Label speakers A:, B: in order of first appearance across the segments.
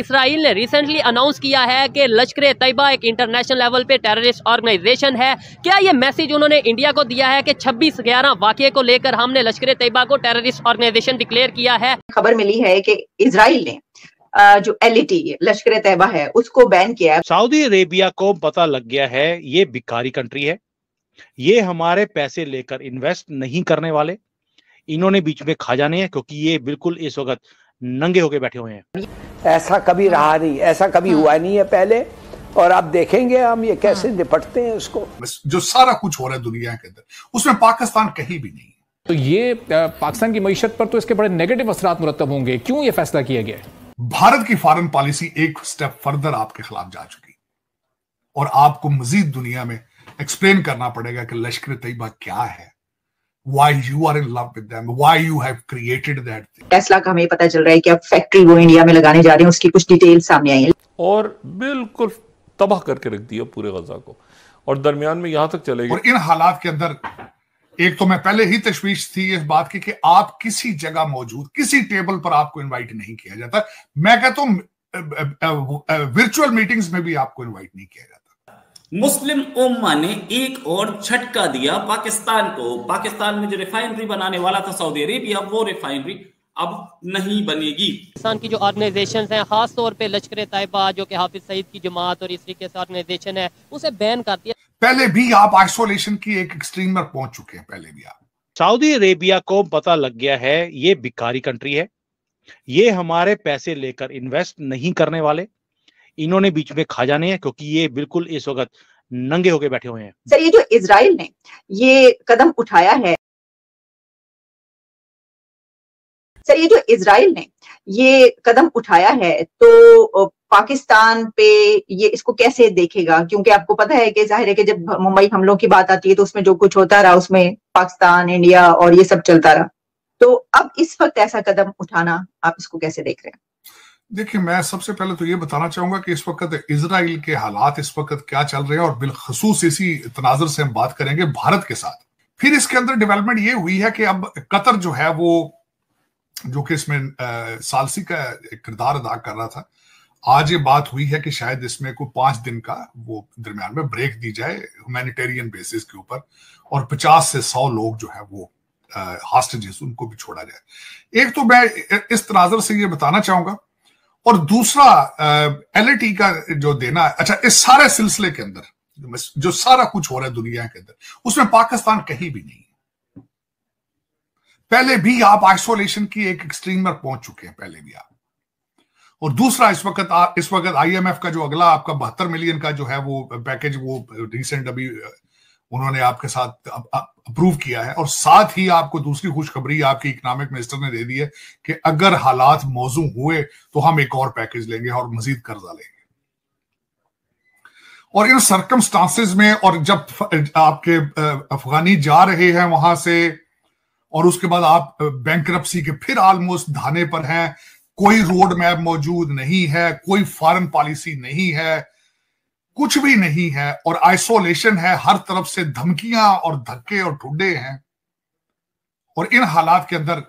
A: Israel ने recently announce किया है कि लश्कर तैयबा एक इंटरनेशनल लेवल पे टेररिस्ट ऑर्गेनाइजेशन है क्या ये मैसेज उन्होंने इंडिया को दिया है कि 26 ग्यारह वाक्य को लेकर हमने लश्कर तैयबा को टेररिस्ट ऑर्गेनाइजेशन डिक्लेयर किया है
B: खबर मिली है कि इसराइल ने जो एल e लश्कर तैयबा है उसको बैन किया है सऊदी अरेबिया को पता लग गया है ये बिकारी कंट्री है ये हमारे पैसे लेकर इन्वेस्ट नहीं करने वाले इन्होंने बीच में खा जाने हैं क्योंकि ये बिल्कुल इस वक्त नंगे होके बैठे हुए हैं ऐसा कभी रहा नहीं ऐसा कभी हुआ हाँ। नहीं है पहले और आप देखेंगे हम ये कैसे हाँ। निपटते हैं उसको
A: जो सारा कुछ हो रहा है दुनिया के अंदर उसमें पाकिस्तान कहीं भी नहीं तो ये पाकिस्तान की मीशत पर तो इसके बड़े नेगेटिव असरा मुरतब होंगे क्यों ये फैसला किया गया भारत की फॉरन पॉलिसी एक स्टेप फर्दर आपके खिलाफ जा चुकी और आपको मजीद दुनिया में एक्सप्लेन करना पड़ेगा कि लश्कर तैयबा क्या है why you are in love with them why you have created that
B: thing. Tesla का हमें पता चल रहा है कि अब फैक्ट्री वो इंडिया में लगाने जा रहे हैं उसकी कुछ डिटेल सामने आई है
A: और बिल्कुल तबाह करके रख दिया पूरे गजा को और दरमियान में यहां तक चले गए और इन हालात के अंदर एक तो मैं पहले ही तशवीश थी इस बात की कि आप किसी जगह मौजूद किसी टेबल पर आपको इनवाइट नहीं किया जाता मैं कहता हूं वर्चुअल मीटिंग्स में भी आपको इनवाइट नहीं किया जाता
B: मुस्लिम उम्मा ने एक और झटका दिया पाकिस्तान को पाकिस्तान में जो रिफाइनरी बनाने वाला था सऊदी अरेबिया वो रिफाइनरी अब नहीं बनेगी
A: पाकिस्तान की जो ऑर्गेनाइजेशन हैं खास तौर पे लश्कर तयबा जो कि हाफिज सईद की जमात और इस तरीके से ऑर्गेनाइजेशन है उसे बैन कर दिया पहले भी आप आइसोलेशन की एक एक्सट्रीम में पहुंच चुके हैं पहले भी आप
B: सऊदी अरेबिया को पता लग गया है ये बिकारी कंट्री है ये हमारे पैसे लेकर इन्वेस्ट नहीं करने वाले इन्होंने बीच में खा जाने हैं क्योंकि ये बिल्कुल इस वक्त नंगे होके बैठे हुए हैं सर ये जो इसराइल ने ये कदम उठाया है सर ये जो इसराइल ने ये कदम उठाया है तो पाकिस्तान पे ये इसको कैसे देखेगा क्योंकि आपको पता है कि जाहिर है कि जब मुंबई हमलों की बात आती है तो उसमें जो कुछ होता रहा उसमें पाकिस्तान इंडिया और ये सब चलता रहा तो अब इस वक्त ऐसा कदम उठाना आप इसको कैसे देख रहे हैं देखिए मैं सबसे
A: पहले तो ये बताना चाहूंगा कि इस वक्त इसराइल के हालात इस वक्त क्या चल रहे हैं और बिलखसूस इसी तनाजर से हम बात करेंगे भारत के साथ फिर इसके अंदर डेवलपमेंट ये हुई है कि अब कतर जो है वो जो कि इसमें सालसी का किरदार अदा कर रहा था आज ये बात हुई है कि शायद इसमें को पांच दिन का वो दरम्यान में ब्रेक दी जाए ह्यूमैनिटेरियन बेसिस के ऊपर और पचास से सौ लोग जो है वो हॉस्टेजेस उनको भी छोड़ा जाए एक तो मैं इस तनाजर से ये बताना चाहूंगा और दूसरा एलईटी का जो देना है अच्छा इस सारे सिलसिले के अंदर जो सारा कुछ हो रहा है दुनिया के अंदर उसमें पाकिस्तान कहीं भी नहीं पहले भी आप आइसोलेशन की एक एक्सट्रीम पर पहुंच चुके हैं पहले भी आप और दूसरा इस वक्त इस वक्त आईएमएफ का जो अगला आपका बहत्तर मिलियन का जो है वो पैकेज वो रिसेंट अभी उन्होंने आपके साथ अप्रूव किया है और साथ ही आपको दूसरी खुशखबरी आपके इकोनॉमिक मिनिस्टर ने दे दी है कि अगर हालात मौजू हुए तो हम एक और पैकेज लेंगे और मजीद कर्जा लेंगे और इन सर्कमस्टांसिस में और जब आपके अफगानी जा रहे हैं वहां से और उसके बाद आप बैंक के फिर ऑलमोस्ट धाने पर हैं कोई रोड मैप मौजूद नहीं है कोई फॉरन पॉलिसी नहीं है कुछ भी नहीं है और आइसोलेशन है हर तरफ से धमकियां और धक्के और ठुड्डे हैं और इन हालात के अंदर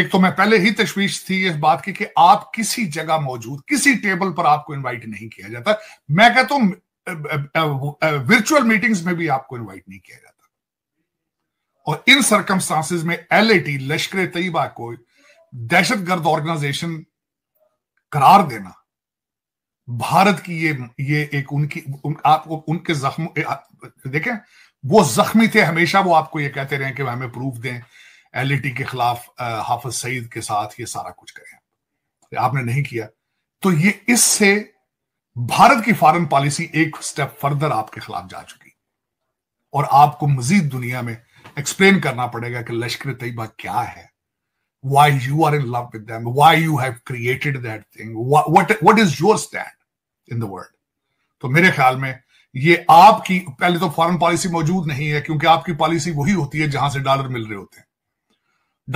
A: एक तो मैं पहले ही तशवीश थी इस बात की कि आप किसी जगह मौजूद किसी टेबल पर आपको इनवाइट नहीं किया जाता मैं कहता हूं वर्चुअल मीटिंग्स में भी आपको इनवाइट नहीं किया जाता और इन सर्कमस्टांसिस में एलएटी लश्कर तैयबा को दहशतगर्द ऑर्गेनाइजेशन करार देना भारत की ये ये एक उनकी उन, आप उनके जख्म देखें वो जख्मी थे हमेशा वो आपको ये कहते रहे कि हमें प्रूफ दें एल के खिलाफ हाफिज सईद के साथ ये सारा कुछ करें आपने नहीं किया तो ये इससे भारत की फॉरेन पॉलिसी एक स्टेप फर्दर आपके खिलाफ जा चुकी और आपको मजीद दुनिया में एक्सप्लेन करना पड़ेगा कि लश्कर तैयबा क्या है why you are in love with why you have created that thing what is your stand in the world तो मेरे ख्याल में ये आपकी पहले तो फॉरेन पॉलिसी मौजूद नहीं है क्योंकि आपकी पॉलिसी वही होती है जहां से डॉलर मिल रहे होते हैं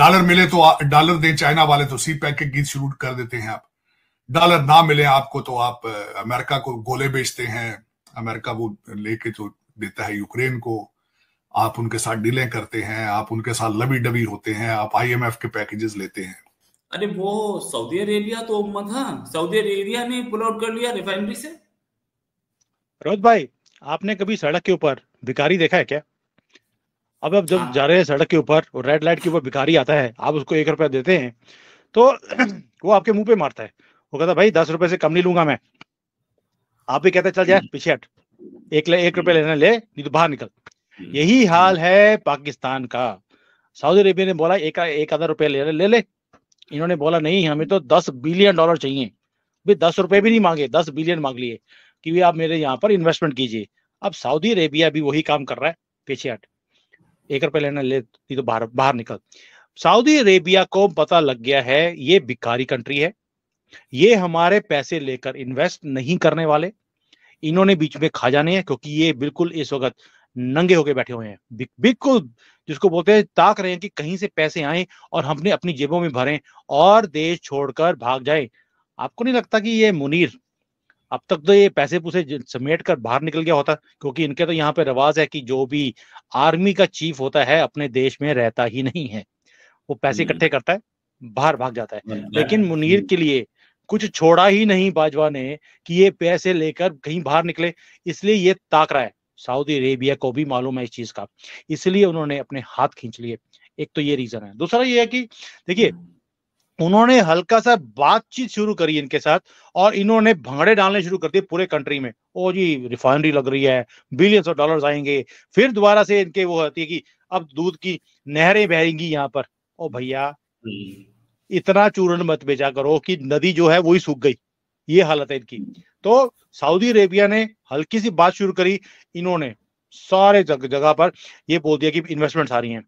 A: डॉलर मिले तो डॉलर दें चाइना वाले तो सी पैक के गीत शुरू कर देते हैं आप डॉलर ना मिले आपको तो आप अमेरिका को गोले बेचते हैं अमेरिका वो लेके जो तो देता है यूक्रेन को आप उनके साथ डीलें करते हैं आप उनके साथ लबी डबी होते हैं आप आईएमएफ के पैकेजेस
B: लेते हैं अरे वो सऊदी अरेबिया तो उम्मत था सऊदी अरेबिया ने पुल आउट कर लिया रिफाइनरी से रोहित भाई आपने कभी सड़क के ऊपर भिखारी देखा है क्या अब अब जब हाँ। जा रहे हैं सड़क के ऊपर और रेड लाइट के ऊपर भिखारी आता है आप उसको एक रुपया देते हैं तो वो आपके मुंह पे मारता है वो कहता भाई दस रुपए से कम नहीं लूंगा मैं आप भी कहते चल जाए हम्म। पीछे हट एक ले, एक रुपये लेना ले नहीं तो बाहर निकल हम्म। यही हाल है पाकिस्तान का सऊदी अरेबिया ने बोला एक आधा रुपया ले ले इन्होंने बोला नहीं हमें तो दस बिलियन डॉलर चाहिए भाई दस रुपए भी नहीं मांगे दस बिलियन मांग लिए कि भी आप मेरे यहाँ पर इन्वेस्टमेंट कीजिए अब सऊदी अरेबिया भी वही काम कर रहा है पीछे हट एक रुपए लेना ले तो बाहर बाहर निकल सऊदी अरेबिया को पता लग गया है ये भिकारी कंट्री है ये हमारे पैसे लेकर इन्वेस्ट नहीं करने वाले इन्होंने बीच में खा जाने हैं क्योंकि ये बिल्कुल इस वक्त नंगे होके बैठे हुए हैं बिल्कुल को जिसको बोलते हैं ताक रहे हैं कि कहीं से पैसे आए और हमने अपनी जेबों में भरें और देश छोड़कर भाग जाए आपको नहीं लगता कि ये मुनीर अब तक तो ये पैसे पुसे समेट कर बाहर निकल गया होता क्योंकि इनके तो यहाँ पे रवाज है कि जो भी आर्मी का चीफ होता है अपने देश में रहता ही नहीं है वो पैसे हम्म। इकट्ठे करता है बाहर भाग जाता है लेकिन मुनीर हम्म। के लिए कुछ छोड़ा ही नहीं बाजवा ने कि ये पैसे लेकर कहीं बाहर निकले इसलिए ये ताक रहा है सऊदी अरेबिया को भी मालूम है इस चीज का इसलिए उन्होंने अपने हाथ खींच लिए एक तो ये रीजन है दूसरा ये है कि देखिए हम्म। उन्होंने हल्का सा बातचीत शुरू करी इनके साथ और इन्होंने भंगड़े डालने शुरू कर दिए पूरे कंट्री में ओ जी रिफाइनरी लग रही है बिलियंस ऑफ डॉलर्स आएंगे फिर दोबारा से इनके वो होती है कि अब दूध की नहरें बहेंगी यहाँ पर ओ भैया हम्म। इतना चूर्ण मत बेचा करो कि नदी जो है वही सूख गई ये हालत है इनकी तो सऊदी अरेबिया ने हल्की सी बात शुरू करी इन्होंने सारे जग, जगह पर ये बोल दिया कि इन्वेस्टमेंट्स आ रही हैं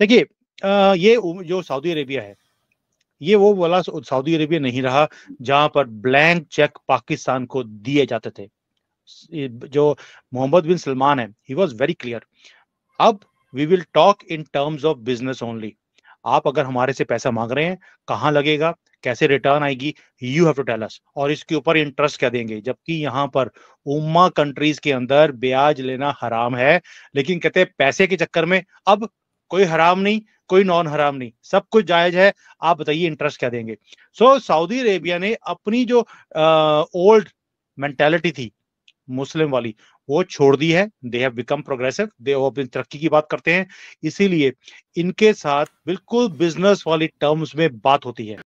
B: देखिए ये जो सऊदी अरेबिया है ये वो वाला सऊदी अरेबिया नहीं रहा जहां पर ब्लैंक चेक पाकिस्तान को दिए जाते थे जो मोहम्मद बिन सलमान है ही वॉज वेरी क्लियर अब we will talk in terms of business only आप अगर हमारे से पैसा मांग रहे हैं कहाँ लगेगा कैसे रिटर्न आएगी you have to tell us और इसके ऊपर इंटरेस्ट क्या देंगे जबकि यहाँ पर उमा कंट्रीज के अंदर ब्याज लेना हराम है लेकिन कहते हैं पैसे के चक्कर में अब कोई हराम नहीं कोई नॉन हराम नहीं सब कुछ जायज है आप बताइए इंटरेस्ट क्या देंगे सो so, सऊदी अरेबिया ने अपनी जो ओल्ड मेंटेलिटी थी मुस्लिम वाली वो छोड़ दी है they have become progressive they अपनी तरक्की की बात करते हैं इसीलिए इनके साथ बिल्कुल बिजनेस वाली टर्म्स में बात होती है